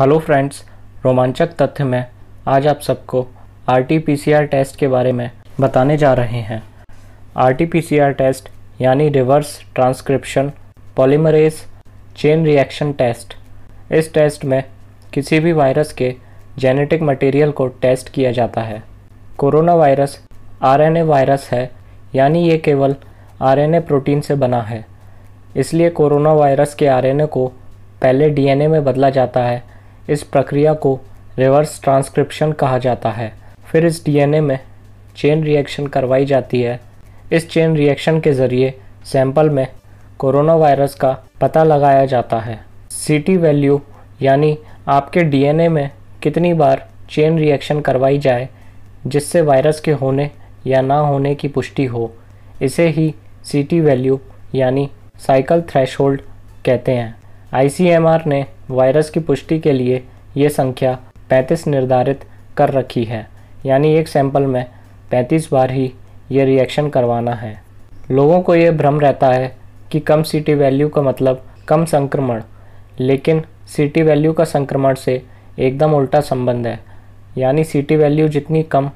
hello friends रोमांचक तथ्य में आज आप सबको आर टेस्ट के बारे में बताने जा रहे हैं आर टेस्ट यानी reverse transcription polymerase chain reaction test इस टेस्ट में किसी भी वायरस के जेनेटिक मटेरियल को टेस्ट किया जाता है कोरोना वायरस आरएनए वायरस है यानी ये केवल आरएनए प्रोटीन से बना है इसलिए कोरोना वायरस के आरएनए को पहले डीएनए में बदला जाता है इस प्रक्रिया को रिवर्स ट्रांसक्रिप्शन कहा जाता है फिर इस डीएनए में चेन रिएक्शन करवाई जाती है इस चेन रिएक्शन के ज़रिए सैंपल में कोरोना वायरस का पता लगाया जाता है सीटी वैल्यू यानी आपके डीएनए में कितनी बार चेन रिएक्शन करवाई जाए जिससे वायरस के होने या ना होने की पुष्टि हो इसे ही सीटी वैल्यू यानी साइकिल थ्रेशोल्ड कहते हैं आईसीएमआर ने वायरस की पुष्टि के लिए ये संख्या 35 निर्धारित कर रखी है यानी एक सैंपल में 35 बार ही ये रिएक्शन करवाना है लोगों को ये भ्रम रहता है कि कम सी वैल्यू का मतलब कम संक्रमण लेकिन सी वैल्यू का संक्रमण से एकदम उल्टा संबंध है यानी सी वैल्यू जितनी कम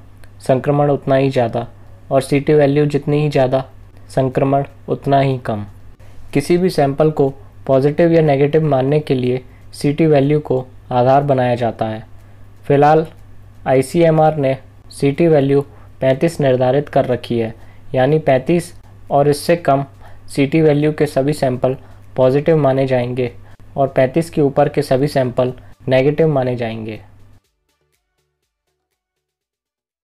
संक्रमण उतना ही ज़्यादा और सी वैल्यू जितनी ही ज़्यादा संक्रमण उतना ही कम किसी भी सैंपल को पॉजिटिव या नेगेटिव मानने के लिए सी टी वैल्यू को आधार बनाया जाता है फिलहाल आई ने सी टी वैल्यू 35 निर्धारित कर रखी है यानी 35 और इससे कम सीटी वैल्यू के सभी सैंपल पॉजिटिव माने जाएंगे और 35 के ऊपर के सभी सैंपल नेगेटिव माने जाएंगे